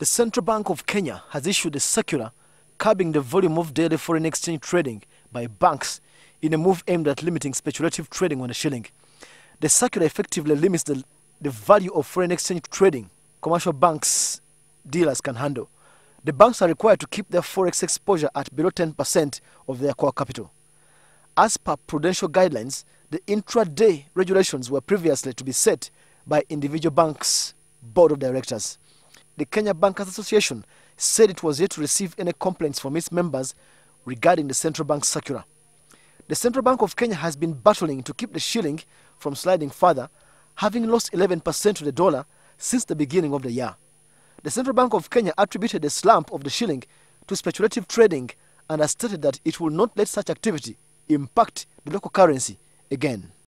The Central Bank of Kenya has issued a circular curbing the volume of daily foreign exchange trading by banks in a move aimed at limiting speculative trading on the shilling. The circular effectively limits the, the value of foreign exchange trading commercial banks dealers can handle. The banks are required to keep their forex exposure at below 10% of their core capital. As per prudential guidelines, the intraday regulations were previously to be set by individual banks' board of directors the Kenya Bankers Association said it was yet to receive any complaints from its members regarding the central bank circular. The Central Bank of Kenya has been battling to keep the shilling from sliding further, having lost 11% to the dollar since the beginning of the year. The Central Bank of Kenya attributed the slump of the shilling to speculative trading and has stated that it will not let such activity impact the local currency again.